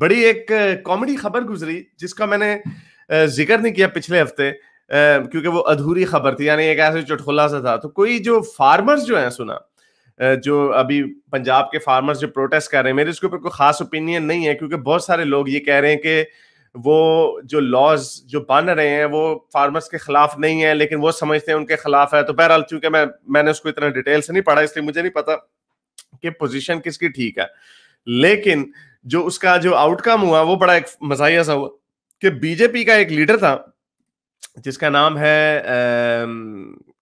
बड़ी एक कॉमेडी खबर गुजरी जिसका मैंने जिक्र नहीं किया पिछले हफ्ते क्योंकि वो अधूरी खबर थी यानी एक ऐसे चुटखुला सा था तो कोई जो फार्मर्स जो है सुना जो अभी पंजाब के फार्मर्स जो प्रोटेस्ट कर रहे हैं मेरे इसके ऊपर कोई खास ओपिनियन नहीं है क्योंकि बहुत सारे लोग ये कह रहे हैं कि वो जो लॉज जो बन रहे हैं वो फार्मर्स के खिलाफ नहीं है लेकिन वो समझते हैं उनके खिलाफ है तो बहरहाल चूंकि मैं मैंने उसको इतना डिटेल से नहीं पढ़ा इसलिए मुझे नहीं पता कि पोजीशन किसकी ठीक है लेकिन जो उसका जो आउटकम हुआ वो बड़ा एक मजाया सा हुआ कि बीजेपी का एक लीडर था जिसका नाम है आ,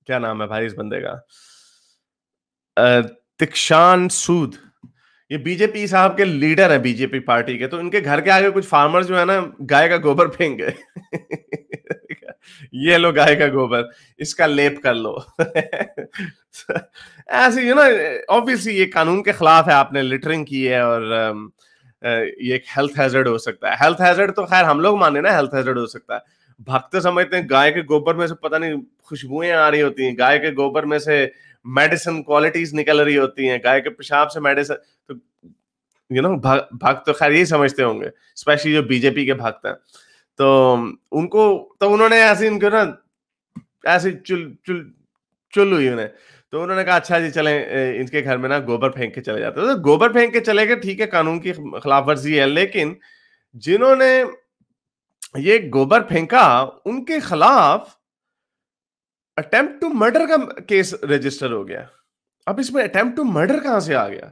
क्या नाम है भाई इस बंदे का तिक्षान सूद ये बीजेपी साहब के लीडर है बीजेपी पार्टी के तो इनके घर के आगे कुछ फार्मर जो है ना गाय का गोबर फेंक गए ये लो गाय का गोबर इसका लेप कर लो ऐसे यू ना ऑब्वियसली ये कानून के खिलाफ है आपने लिटरिंग की है और ये एक हेल्थ हैजर्ड हो सकता है हेल्थ हैजर्ड तो खैर हम लोग माने ना हेल्थ हैजर्ड हो सकता है भक्त समझते हैं गाय के गोबर में से पता नहीं खुशबुएं आ रही होती हैं गाय के गोबर में से मेडिसिन क्वालिटीज निकल रही होती हैं गाय के पेशाब से मेडिसिन तो यू नो भक्त तो खैर यही समझते होंगे स्पेशली जो बीजेपी के भक्त हैं तो उनको तो उन्होंने ऐसे इनको ना ऐसे चुल चुल चुल्लू उन्हें तो उन्होंने कहा अच्छा जी चले इनके घर में ना गोबर फेंक के चले जाते तो गोबर फेंक के चले गए ठीक है कानून की खिलाफ वर्जी है लेकिन जिन्होंने ये गोबर फेंका उनके खिलाफ अटेम्प्ट टू मर्डर का केस रजिस्टर हो गया अब इसमें अटेम्प्ट टू मर्डर कहां से आ गया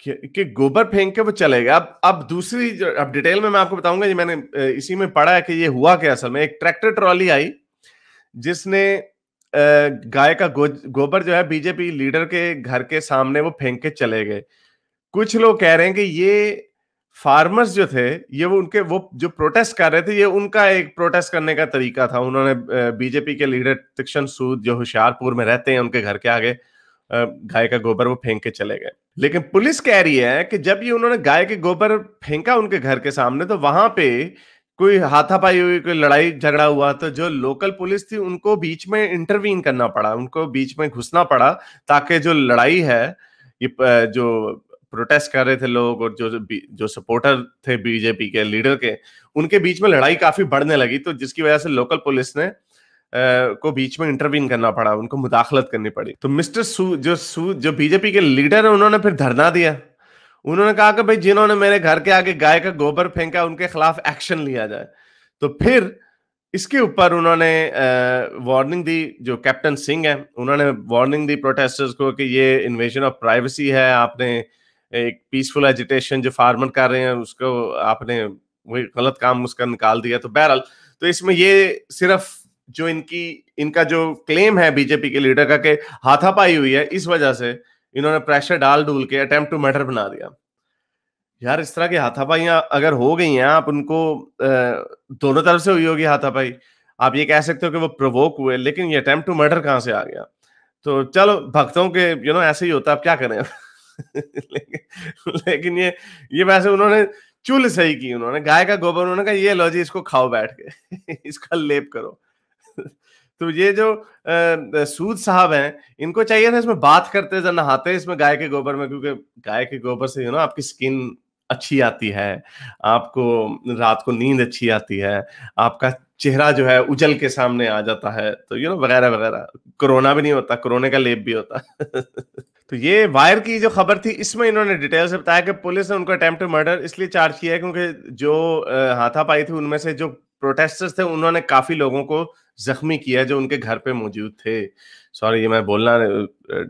कि, कि गोबर फेंक के वो चले गए अब अब दूसरी अब डिटेल में मैं आपको बताऊंगा जी मैंने इसी में पढ़ा है कि ये हुआ क्या असल में एक ट्रैक्टर ट्रॉली आई जिसने गाय का गो, गोबर जो है बीजेपी लीडर के घर के सामने वो फेंक के चले गए कुछ लोग कह रहे हैं कि ये फार्मर्स जो थे ये वो उनके वो जो प्रोटेस्ट कर रहे थे ये उनका एक प्रोटेस्ट करने का तरीका था उन्होंने बीजेपी के लीडर तिक्षण सूद जो होशियारपुर में रहते हैं उनके घर के आगे गाय का गोबर वो फेंक के चले गए लेकिन पुलिस कह रही है कि जब ये उन्होंने गाय के गोबर फेंका उनके घर के सामने तो वहां पे कोई हाथापाई हुई कोई लड़ाई झगड़ा हुआ तो जो लोकल पुलिस थी उनको बीच में इंटरवीन करना पड़ा उनको बीच में घुसना पड़ा ताकि जो लड़ाई है ये जो प्रोटेस्ट कर रहे थे लोग और जो जो सपोर्टर थे बीजेपी के लीडर के उनके बीच में लड़ाई काफी बढ़ने लगी तो जिसकी वजह से लोकल पुलिस ने को बीच में इंटरवीन करना पड़ा उनको मुदाखलत करनी पड़ी तो मिस्टर सू जो सू जो बीजेपी के लीडर है उन्होंने फिर धरना दिया उन्होंने कहा कि भाई जिन्होंने मेरे घर के आगे गाय का गोबर फेंका उनके खिलाफ एक्शन लिया जाए तो फिर इसके ऊपर उन्होंने वार्निंग दी जो कैप्टन सिंह है उन्होंने वार्निंग दी प्रोटेस्टर्स को कि ये इन्वेजन ऑफ प्राइवेसी है आपने एक पीसफुल एजिटेशन जो फार्मर कर रहे हैं उसको आपने वही गलत काम उसका निकाल दिया तो बहरहाल तो इसमें ये सिर्फ जो इनकी इनका जो क्लेम है बीजेपी के लीडर का के हाथापाई हुई है इस वजह से इन्होंने प्रेशर डाल डूल के अटेम्प्ट टू मर्डर बना दिया यार इस तरह की हाथापाइयाँ अगर हो गई हैं आप उनको दोनों तरफ से हुई होगी हाथापाई आप ये कह सकते हो कि वो प्रवोक हुए लेकिन ये अटेम्प्ट टू मर्डर कहाँ से आ गया तो चलो भक्तों के यू नो ऐसे ही होता है आप क्या करें लेकिन ये ये वैसे उन्होंने चूल सही की उन्होंने गाय का गोबर उन्होंने कहा ये लो जी इसको खाओ बैठ के इसका लेप करो तो ये जो सूद साहब हैं इनको चाहिए था इसमें बात करते जब नहाते इसमें गाय के गोबर में क्योंकि गाय के गोबर से यू ना आपकी स्किन अच्छी आती है आपको रात को नींद अच्छी आती है आपका चेहरा जो है उजल के सामने आ जाता है तो यू नो वगैरह वगैरह कोरोना भी नहीं होता कोरोने का लेप भी होता तो ये वायर की जो खबर थी इसमें इन्होंने डिटेल से बताया कि पुलिस ने उनको अटेम्प्ट मर्डर इसलिए चार्ज किया है क्योंकि जो हाथापाई थी उनमें से जो प्रोटेस्टर्स थे उन्होंने काफी लोगों को जख्मी किया जो उनके घर पे मौजूद थे सॉरी ये मैं बोलना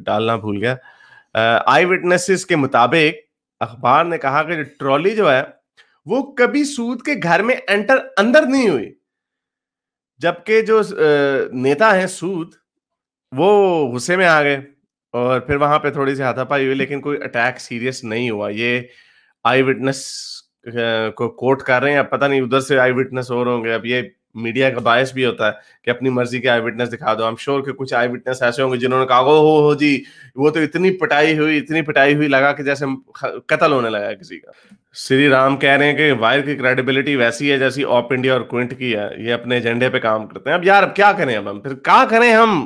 डालना भूल गया आई विटनेसेस के मुताबिक अखबार ने कहा कि ट्रॉली जो है वो कभी सूद के घर में एंटर अंदर नहीं हुई जबकि जो नेता हैं सूद वो गुस्से में आ गए और फिर वहां पे थोड़ी सी हाथापाई हुई लेकिन कोई अटैक सीरियस नहीं हुआ ये आई विटनेस को कोट कर रहे हैं पता नहीं उधर से आई विटनेस और होंगे अब ये मीडिया का बायस भी होता है कि अपनी मर्जी के आई विटनेस दिखा दो आई एम श्योर कि कुछ आई विटनेस ऐसे होंगे जिन्होंने कहा हो हो जी वो तो इतनी पिटाई हुई इतनी पिटाई हुई लगा कि जैसे कत्ल होने लगा किसी का श्री राम कह रहे हैं कि वायर की क्रेडिबिलिटी वैसी है जैसी ऑप इंडिया और क्विंट की है ये अपने एजेंडे पे काम करते हैं अब यार अब क्या करें अब हम फिर क्या करें हम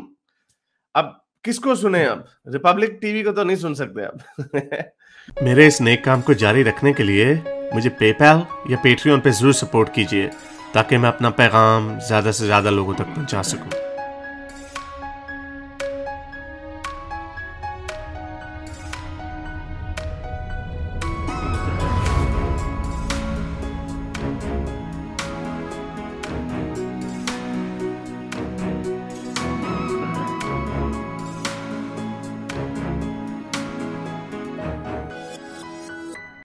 अब किसको सुने अब रिपब्लिक टीवी को तो नहीं सुन सकते अब मेरे इस नेक काम को जारी रखने के लिए मुझे पेपैल या पेट्रियन पे ज़रूर सपोर्ट कीजिए ताकि मैं अपना पैगाम ज़्यादा से ज़्यादा लोगों तक पहुंचा सकूं।